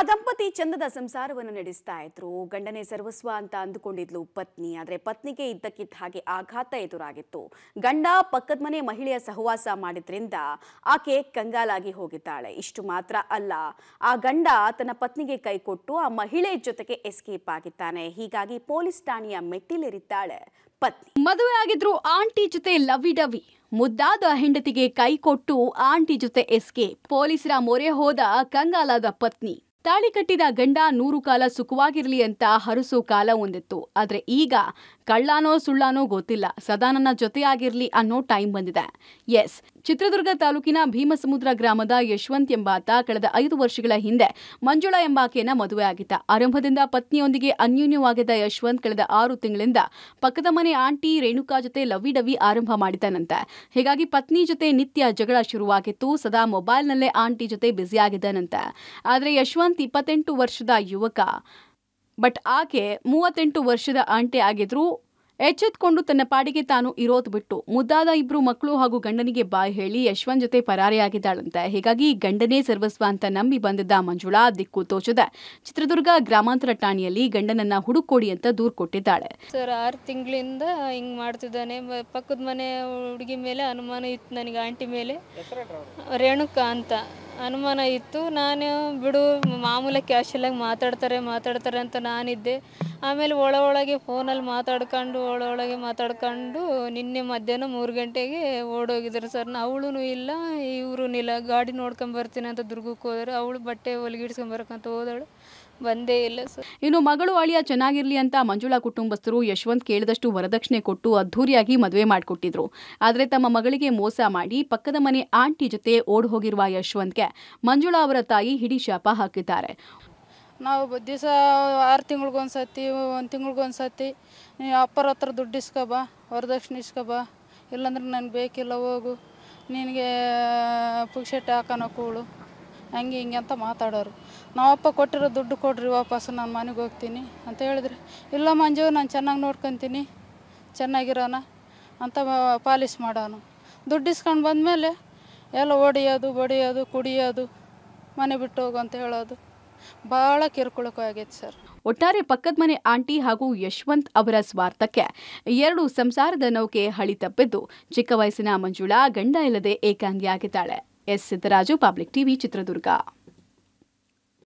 ಆ ದಂಪತಿ ಚಂದದ ಸಂಸಾರವನ್ನು ನಡೆಸ್ತಾ ಇದ್ರು ಗಂಡನೇ ಸರ್ವಸ್ವ ಅಂತ ಅಂದುಕೊಂಡಿದ್ಲು ಪತ್ನಿ ಆದರೆ ಪತ್ನಿಗೆ ಇದ್ದಕ್ಕಿದ್ದ ಹಾಗೆ ಆಘಾತ ಎದುರಾಗಿತ್ತು ಗಂಡ ಪಕ್ಕದ ಮನೆ ಮಹಿಳೆಯ ಸಹವಾಸ ಮಾಡಿದ್ರಿಂದ ಆಕೆ ಕಂಗಾಲಾಗಿ ಹೋಗಿದ್ದಾಳೆ ಇಷ್ಟು ಮಾತ್ರ ಅಲ್ಲ ಆ ಗಂಡ ತನ್ನ ಪತ್ನಿಗೆ ಕೈ ಆ ಮಹಿಳೆ ಜೊತೆಗೆ ಎಸ್ಕೇಪ್ ಆಗಿದ್ದಾನೆ ಹೀಗಾಗಿ ಪೊಲೀಸ್ ಠಾಣೆಯ ಮೆಟ್ಟಿಲೇರಿದ್ದಾಳೆ ಪತ್ನಿ ಮದುವೆ ಆಗಿದ್ರು ಆಂಟಿ ಜೊತೆ ಲವಿ ಡವಿ ಮುದ್ದಾದ ಹೆಂಡತಿಗೆ ಕೈ ಕೊಟ್ಟು ಆಂಟಿ ಜೊತೆ ಎಸ್ಕೇಪ್ ಪೊಲೀಸರ ಮೊರೆ ಹೋದ ಕಂಗಾಲಾದ ಪತ್ನಿ ತಾಳಿ ಕಟ್ಟಿದ ಗಂಡ ನೂರು ಕಾಲ ಸುಖವಾಗಿರಲಿ ಅಂತ ಹರಸೋ ಕಾಲ ಒಂದಿತ್ತು ಆದರೆ ಈಗ ಕಳ್ಳಾನೋ ಸುಳ್ಳಾನೋ ಗೊತ್ತಿಲ್ಲ ಸದಾ ನನ್ನ ಜೊತೆಯಾಗಿರ್ಲಿ ಅನ್ನೋ ಟೈಮ್ ಬಂದಿದೆ ಎಸ್ ಚಿತ್ರದುರ್ಗ ತಾಲೂಕಿನ ಭೀಮಸಮುದ್ರ ಗ್ರಾಮದ ಯಶವಂತ್ ಎಂಬಾತ ಕಳೆದ ಐದು ವರ್ಷಗಳ ಹಿಂದೆ ಮಂಜುಳಾ ಎಂಬಾಕೆಯನ್ನ ಮದುವೆ ಆಗಿದ್ದ ಆರಂಭದಿಂದ ಪತ್ನಿಯೊಂದಿಗೆ ಅನ್ಯೂನ್ಯವಾಗಿದ್ದ ಯಶವಂತ್ ಕಳೆದ ಆರು ತಿಂಗಳಿಂದ ಪಕ್ಕದ ಮನೆ ಆಂಟಿ ರೇಣುಕಾ ಜೊತೆ ಲವಿ ಡವಿ ಆರಂಭ ಮಾಡಿದ್ದನಂತೆ ಹೀಗಾಗಿ ಪತ್ನಿ ಜೊತೆ ನಿತ್ಯ ಜಗಳ ಶುರುವಾಗಿತ್ತು ಸದಾ ಮೊಬೈಲ್ನಲ್ಲೇ ಆಂಟಿ ಜೊತೆ ಬ್ಯುಸಿಯಾಗಿದ್ದನಂತೆ ಆದರೆ ಯಶವಂತ್ ಇಪ್ಪತ್ತೆಂಟು ವರ್ಷದ ಯುವಕ ಬಟ್ ಆಕೆ ಮೂವತ್ತೆಂಟು ವರ್ಷದ ಆಂಟಿ ಆಗಿದ್ರು ಎಚ್ಚೆತ್ಕೊಂಡು ತನ್ನ ಪಾಡಿಗೆ ತಾನು ಇರೋದು ಬಿಟ್ಟು ಮುದ್ದಾದ ಇಬ್ರು ಮಕ್ಕಳು ಹಾಗೂ ಗಂಡನಿಗೆ ಬಾಯ್ ಹೇಳಿ ಯಶವಂತ್ ಜೊತೆ ಪರಾರಿಯಾಗಿದ್ದಾಳಂತೆ ಹೀಗಾಗಿ ಗಂಡನೇ ಸರ್ವಸ್ವ ಅಂತ ನಂಬಿ ಬಂದಿದ್ದ ಮಂಜುಳಾ ದಿಕ್ಕು ತೋಚದ ಚಿತ್ರದುರ್ಗ ಗ್ರಾಮಾಂತರ ಠಾಣೆಯಲ್ಲಿ ಗಂಡನನ್ನ ಹುಡುಕೋಡಿ ಅಂತ ದೂರು ಕೊಟ್ಟಿದ್ದಾಳೆ ಸರ್ ಆರು ತಿಂಗಳಿಂದ ಹಿಂಗ್ ಮಾಡ್ತಿದ್ದಾನೆ ಪಕ್ಕದ ಮನೆ ಹುಡುಗಿ ಮೇಲೆ ಅನುಮಾನ ಇತ್ತು ನನಗೆ ಆಂಟಿ ಮೇಲೆ ರೇಣುಕಾ ಅಂತ ಅನುಮಾನ ಇತ್ತು ನಾನು ಬಿಡು ಮಾಮೂಲಿ ಕ್ಯಾಶಲ್ಲಾಗಿ ಮಾತಾಡ್ತಾರೆ ಮಾತಾಡ್ತಾರೆ ಅಂತ ನಾನಿದ್ದೆ ಆಮೇಲೆ ಒಳ ಒಳಗೆ ಫೋನಲ್ಲಿ ಮಾತಾಡ್ಕೊಂಡು ಒಳ ಒಳಗೆ ಮಾತಾಡ್ಕೊಂಡು ನಿನ್ನೆ ಮಧ್ಯಾಹ್ನ ಮೂರು ಗಂಟೆಗೆ ಓಡೋಗಿದ್ರು ಸರ್ ಅವಳು ಇಲ್ಲ ಇವರು ಇಲ್ಲ ಗಾಡಿ ನೋಡ್ಕೊಂಬರ್ತೀನಿ ಅಂತ ದುರ್ಗಕ್ಕೆ ಹೋದರು ಅವಳು ಬಟ್ಟೆ ಹೊಲಿಗಿಡ್ಸ್ಕೊಂಬರಕ್ಕಂತ ಹೋದಳು ಒಂದೇ ಇಲ್ಲ ಸರ್ ಇನ್ನು ಮಗಳು ಅಳಿಯ ಚೆನ್ನಾಗಿರ್ಲಿ ಅಂತ ಮಂಜುಳಾ ಕುಟುಂಬಸ್ಥರು ಯಶವಂತ್ ಕೇಳಿದಷ್ಟು ವರದಕ್ಷಿಣೆ ಕೊಟ್ಟು ಅದ್ಧೂರಿಯಾಗಿ ಮದುವೆ ಮಾಡಿಕೊಟ್ಟಿದ್ರು ಆದರೆ ತಮ್ಮ ಮಗಳಿಗೆ ಮೋಸ ಮಾಡಿ ಪಕ್ಕದ ಮನೆ ಆಂಟಿ ಜೊತೆ ಓಡ್ ಹೋಗಿರುವ ಯಶವಂತ್ಗೆ ಮಂಜುಳಾ ಅವರ ತಾಯಿ ಹಿಡಿ ಶಾಪ ಹಾಕಿದ್ದಾರೆ ನಾವು ದಿವಸ ಆರು ತಿಂಗಳಿಗೊಂದ್ಸತಿ ಒಂದು ತಿಂಗಳಿಗೊಂದ್ಸತಿ ನೀನು ಅಪ್ಪರ ಹತ್ರ ದುಡ್ಡು ಇಸ್ಕೊಬ ವರದಕ್ಷಿಣೆ ಇಸ್ಕೊಬ ಇಲ್ಲಾಂದ್ರೆ ನನಗೆ ಬೇಕಿಲ್ಲ ಹೋಗು ನಿನಗೆ ಪುಕ್ಷೆಟ್ಟು ಹಾಕೋಣ ಕೂಳು ಹಂಗೆ ಹಿಂಗೆ ಅಂತ ಮಾತಾಡೋರು ನಾವಪ್ಪ ಕೊಟ್ಟಿರೋ ದುಡ್ಡು ಕೊಡ್ರಿ ವಾಪಸ್ಸು ನಾನು ಮನೆಗೆ ಹೋಗ್ತೀನಿ ಅಂತ ಹೇಳಿದ್ರೆ ಇಲ್ಲ ಮಂಜು ನಾನು ಚೆನ್ನಾಗಿ ನೋಡ್ಕೊತೀನಿ ಚೆನ್ನಾಗಿರೋಣ ಅಂತ ಪಾಲಿಶ್ ಮಾಡೋನು ದುಡ್ಡು ಇಸ್ಕೊಂಡು ಬಂದಮೇಲೆ ಎಲ್ಲ ಹೊಡಿಯೋದು ಬಡಿಯೋದು ಕುಡಿಯೋದು ಮನೆ ಬಿಟ್ಟು ಹೋಗು ಅಂತ ಹೇಳೋದು ಬಹಳ ಕಿರುಕುಳಕ್ಕೂ ಆಗೈತೆ ಸರ್ ಒಟ್ಟಾರೆ ಪಕ್ಕದ ಮನೆ ಆಂಟಿ ಹಾಗೂ ಯಶವಂತ್ ಅವರ ಸ್ವಾರ್ಥಕ್ಕೆ ಎರಡು ಸಂಸಾರದ ನೌಕೆ ಹಳಿ ತಪ್ಪಿದ್ದು ಚಿಕ್ಕ ವಯಸ್ಸಿನ ಮಂಜುಳಾ ಗಂಡ ಇಲ್ಲದೆ ಆಗಿದ್ದಾಳೆ S Siddaraju public TV Chitradurga